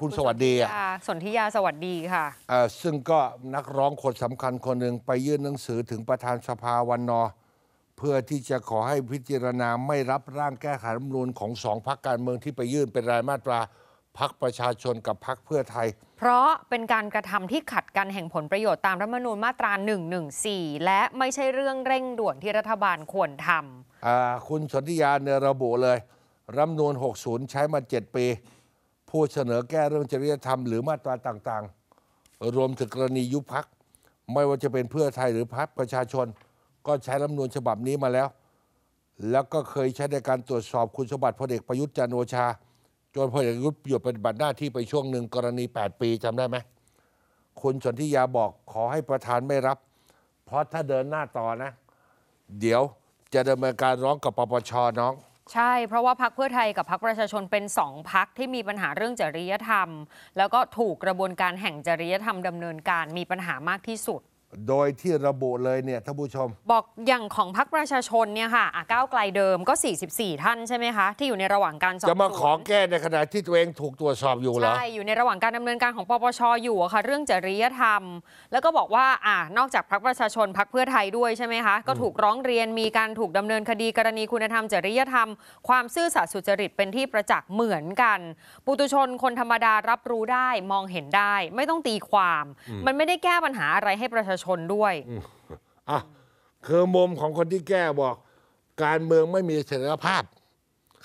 คุณสวัสดี่ะสนธิยาสวัสดีค่ะ ซึ่งก็นักร้องคนสำคัญคนหนึ่งไปยื่นหนังสือถึงประธานสภาวันนอเพื่อที่จะขอให้พิจารณา ไม่รับร่างแก้ไขรัฐมนูลของสองพักการเมืองที่ไปยื่นเป็นรายมาตราพักประชาชนกับพักเพื่อไทย เพราะเป็นการกระทำที่ขัดกัน แห่งผลประโยชน์ตามรัฐมนูญมาตรา 114 และไม่ใช่เรื่องเร่งด่วนที่รัฐบาลควรทำคุณสนธิยาเนระบุเลย รัฐมนูล60 ใช้มา7ปีผู้เสนอแก้เรื่องจริยธรรมหรือมาตราต่างๆ รวมถึงกรณียุบพัก ไม่ว่าจะเป็นเพื่อไทยหรือพักประชาชน ก็ใช้รัฐนูลฉบับนี้มาแล้ว แล้วก็เคยใช้ในการตรวจสอบคุณสมบัติพลเอกประยุทธ์จันโอชา จนพลเอกประยุทธ์หยุดปฏิบัติหน้าที่ไปช่วงหนึ่งกรณี 8 ปีจำได้ไหมคุณสนธิยาบอกขอให้ประธานไม่รับ เพราะถ้าเดินหน้าต่อนะ เดี๋ยวจะดำเนินการร้องกับปปชน้องใช่เพราะว่าพักเพื่อไทยกับพักประชาชนเป็นสองพักที่มีปัญหาเรื่องจริยธรรม แล้วก็ถูกกระบวนการแห่งจริยธรรมดำเนินการมีปัญหามากที่สุดโดยที่ระบุเลยเนี่ยท่านผู้ชม บอกอย่างของพรรคประชาชนเนี่ยค่ะอ่ะก้าวไกลเดิมก็ 44 ท่านใช่ไหมคะที่อยู่ในระหว่างการสอบจะมาขอแก้ในขณะที่ตัวเองถูกตรวจสอบอยู่เหรอใช่อยู่ในระหว่างการดำเนินการของปปชอยู่อะค่ะเรื่องจริยธรรมแล้วก็บอกว่าอ่ะนอกจากพรรคประชาชนพรรคเพื่อไทยด้วยใช่ไหมคะก็ถูกร้องเรียนมีการถูกดำเนินคดีกรณีคุณธรรมจริยธรรมความซื่อสัตย์สุจริตเป็นที่ประจักษ์เหมือนกัน ปุตุชนคนธรรมดารับรู้ได้มองเห็นได้ไม่ต้องตีความ มันไม่ได้แก้ปัญหาอะไรให้ประชาชนชนด้วยอ่ะคือมุมของคนที่แก้บอก การเมืองไม่มีเสถียรภาพ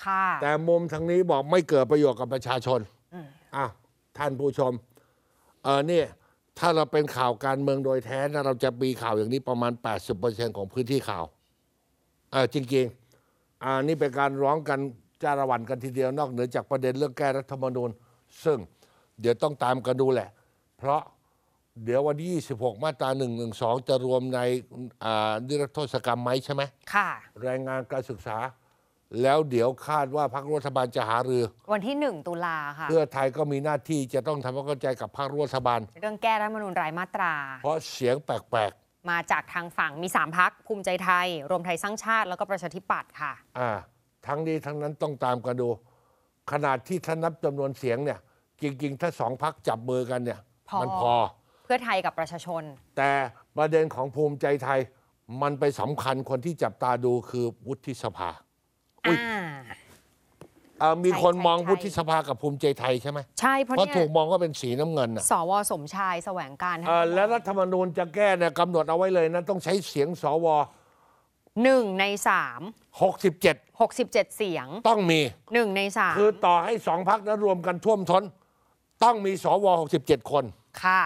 ค่ะ แต่มุมทางนี้บอกไม่เกิดประโยชน์กับประชาชนอ่ะท่านผู้ชม เออนี่ถ้าเราเป็นข่าวการเมืองโดยแท้นะเราจะมีข่าวอย่างนี้ประมาณ 80%ของพื้นที่ข่าวเออจริงๆ อ่านี่เป็นการร้องกันจ้าระวันกันทีเดียวนอกเหนือจากประเด็นเรื่องแก้รัฐธรรมนูญ ซึ่ง เดี๋ยวต้องตามกันดูแหละ เพราะเดี๋ยววันที่26 มาตรา1นึจะรวมในนิรโทษกรรมไหมใช่ไหม ค่ะ แรงงานการศึกษา แล้วเดี๋ยวคาดว่าพรรครัฐบาลจะหารือ วันที่ 1 ตุลาค่ะ เพื่อไทยก็มีหน้าที่จะต้องทำความเข้าใจกับพรรครัฐบาลเรื่องแก้รัฐมนูญรายมาตรา เพราะเสียงแปลกๆมาจากทางฝั่งมี 3พักภูมิใจไทยรวมไทยสร้างชาติ แล้วก็ประชาธิปัตย์ค่ะอ่าทั้งนี้ทั้งนั้นต้องตามกันดู ขนาดที่ถ้านับจำนวนเสียงเนี่ยจริงๆ ถ้าสองพักจับมือกันเนี่ยมันพอพื่อไทยกับประชาชน แต่ประเด็นของภูมิใจไทย มันไปสำคัญคนที่จับตาดูคือวุฒิสภาอ่ามีคนมองวุฒิสภากับภูมิใจไทยใช่ไหมใช่เพราะถูกมองว่าเป็นสีน้ำเงินสวสมชายแสวงการและรัฐธรรมนูญจะแก้เนี่ยกำหนดเอาไว้เลยนะ ต้องใช้เสียง สวหนึ่งในสามหกสิบเจ็ดหกสิบเจ็ดเสียง ต้องมีหนึ่งในสามคือต่อให้สองพักนั้นรวมกันท่วมท้นต้องมีสวหกสิบเจ็ดคน ค่ะ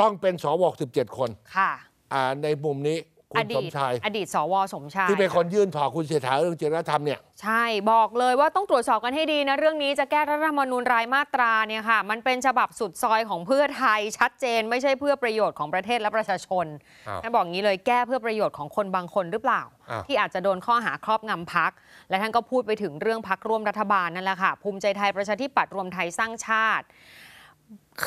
ต้องเป็นสว17 คนค่ะคนในมุมนี้คุณสมชาย อดีตสวสมชาย ที่เป็นคนยื่นถอคุณเสถาเรื่องจริยธรรมเนี่ยใช่บอกเลยว่าต้องตรวจสอบกันให้ดีนะเรื่องนี้จะแก้รัฐธรรมนูญรายมาตราเนี่ยค่ะมันเป็นฉบับสุดซอยของเพื่อไทยชัดเจนไม่ใช่เพื่อประโยชน์ของประเทศและประชาชนท่านบอกงี้เลยแก้เพื่อประโยชน์ของคนบางคนหรือเปล่า ที่อาจจะโดนข้อหาครอบงำพัก และท่านก็พูดไปถึงเรื่องพักร่วมรัฐบาลนั่นแหละค่ะภูมิใจไทยประชาธิปัตย์รวมไทยสร้างชาติ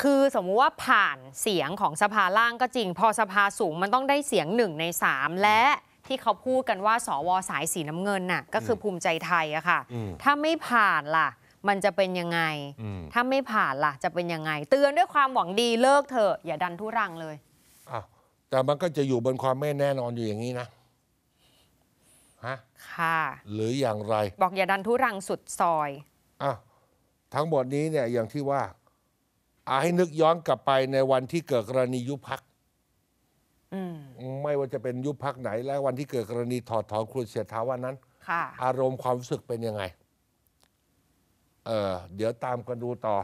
คือสมมุติว่าผ่านเสียงของสภาล่างก็จริง พอสภาสูงมันต้องได้เสียงหนึ่งในสามและที่เขาพูดกันว่า สวสายสีน้ำเงินน่ะก็คือภูมิใจไทยอะค่ะถ้าไม่ผ่านล่ะ มันจะเป็นยังไง ถ้าไม่ผ่านล่ะจะเป็นยังไง เตือนด้วยความหวังดีเลิกเถอะอย่าดันทุรังเลยแต่มันก็จะอยู่บนความไม่แน่นอนอยู่อย่างนี้นะฮะค่ะ หรืออย่างไรบอกอย่าดันทุรังสุดซอยอ่าทั้งหมดนี้เนี่ยอย่างที่ว่าอาให้นึกย้อนกลับไปในวันที่เกิดกรณียุบพัก ไม่ว่าจะเป็นยุบพักไหน และวันที่เกิดกรณีถอดถอนครูเสียท้าวันนั้นอารมณ์ความรู้สึกเป็นยังไง เออเดี๋ยวตามกันดูต่อ